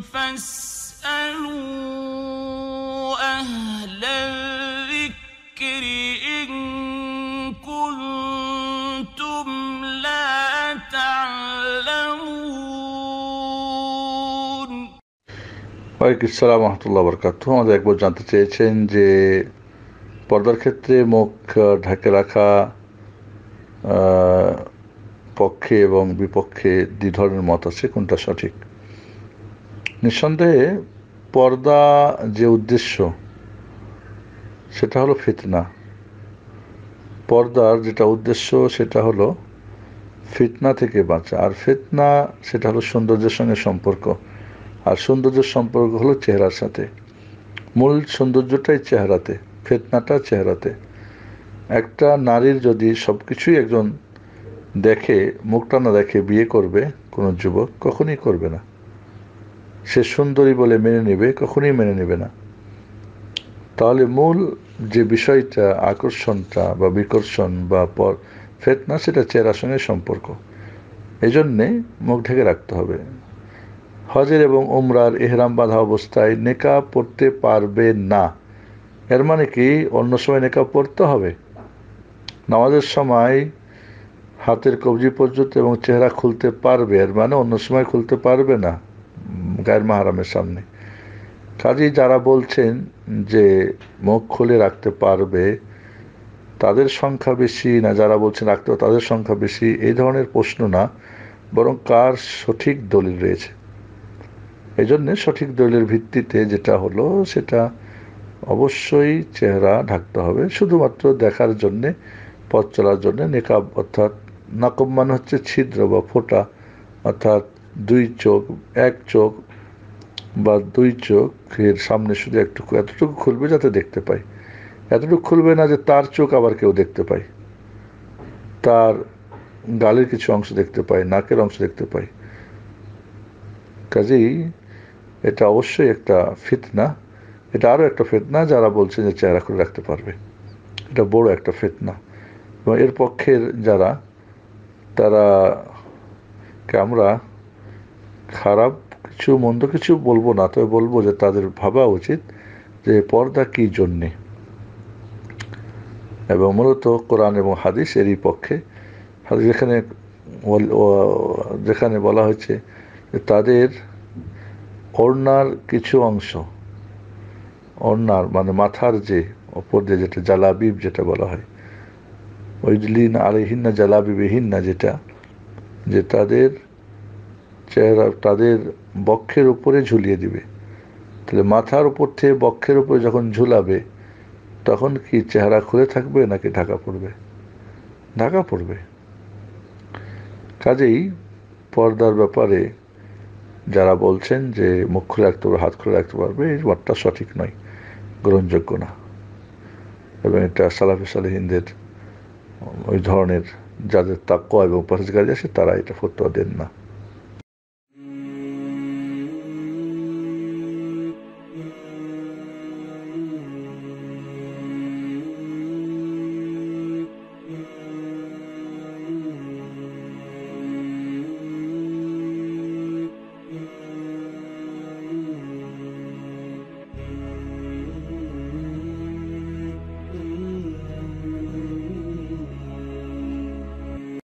فاسألوا أهل الذكر إن كنتم لا تعلمون ওয়ালাইকুম রহমতুল্লাহ বরকাত আমাদের একবার জানতে চেয়েছেন যে পর্দার ক্ষেত্রে মুখ ঢাকে রাখা পক্ষে এবং বিপক্ষে দুই ধরনের মত আছে কোনটা সঠিক নিঃসন্দেহে পর্দা যে উদ্দেশ্য সেটা হলো ফিতনা পর্দার যেটা উদ্দেশ্য সেটা হলো ফিতনা থেকে বাঁচা আর ফিতনা সেটা হলো সৌন্দর্যের সঙ্গে সম্পর্ক আর সৌন্দর্যের সম্পর্ক হলো চেহারার সাথে মূল সৌন্দর্যটাই চেহারাতে ফেতনাটা চেহারাতে একটা নারীর যদি সব কিছুই একজন দেখে মুখটা না দেখে বিয়ে করবে কোনো যুবক কখনই করবে না সে সুন্দরী বলে মেনে নেবে কখনই মেনে নেবে না তাহলে মূল যে বিষয়টা আকর্ষণটা বা বিকর্ষণ বা পর ফেতনা সেটা চেহারার সঙ্গে সম্পর্ক এই জন্যে মুখ ঢেকে রাখতে হবে হজের এবং উমরার এহরাম বাঁধা অবস্থায় নেকাব পড়তে পারবে না এর মানে কি অন্য সময় নেকাব পড়তে হবে নামাজের সময় হাতের কবজি পর্যন্ত এবং চেহারা খুলতে পারবে এর মানে অন্য সময় খুলতে পারবে না গায়ের মাহারামের সামনে কাজে যারা বলছেন যে মুখ খুলে রাখতে পারবে তাদের সংখ্যা বেশি না যারা বলছেন রাখতে তাদের সংখ্যা বেশি এই ধরনের প্রশ্ন না বরং কার সঠিক দলিল রয়েছে এই জন্যে সঠিক দলিলের ভিত্তিতে যেটা হলো সেটা অবশ্যই চেহারা ঢাকতে হবে শুধুমাত্র দেখার জন্যে পথ চলার জন্যে নেকাব অর্থাৎ নাকব মানে হচ্ছে ছিদ্র বা ফোটা অর্থাৎ দুই চোখ এক চোখ বা দুই চোখের সামনে শুধু একটুকু এতটুকু খুলবে যাতে দেখতে পাই এতটুকু খুলবে না যে তার চোখ আবার কেউ দেখতে পায় তার গালের কিছু অংশ দেখতে পাই নাকের অংশ দেখতে পাই কাজেই এটা অবশ্যই একটা ফিতনা এটা আরও একটা ফেতনা যারা বলছে যে চেহারা খুলে রাখতে পারবে এটা বড় একটা ফেতনা এবং এর পক্ষের যারা তারা কে আমরা খারাপ কিছু মন্দ কিছু বলবো না তবে বলবো যে তাদের ভাবা উচিত যে পর্দা কি জন্যে এবং মূলত কোরআন এবং হাদিস এরই পক্ষে যেখানে যেখানে বলা হয়েছে তাদের ওড়নার কিছু অংশ ওড়নার মানে মাথার যে ওপর দিয়ে যেটা জালাবিব যেটা বলা হয় ওই আলহিন্না জালাবিবিহিন্না যেটা যে তাদের চেহারা তাদের বক্ষের উপরে ঝুলিয়ে দিবে তাহলে মাথার উপর থেকে বক্ষের উপরে যখন ঝুলাবে তখন কি চেহারা খুলে থাকবে নাকি ঢাকা পড়বে ঢাকা পড়বে কাজেই পর্দার ব্যাপারে যারা বলছেন যে মুখ খুলে রাখতে পারবে হাত খুলে রাখতে পারবে এই বার্তা সঠিক নয় গ্রহণযোগ্য না এবং এটা সালাফি সালেহিনদের ওই ধরনের যাদের তাক্য এবং পরহেজগারি আছে তারা এটা ফতোয়া দেন না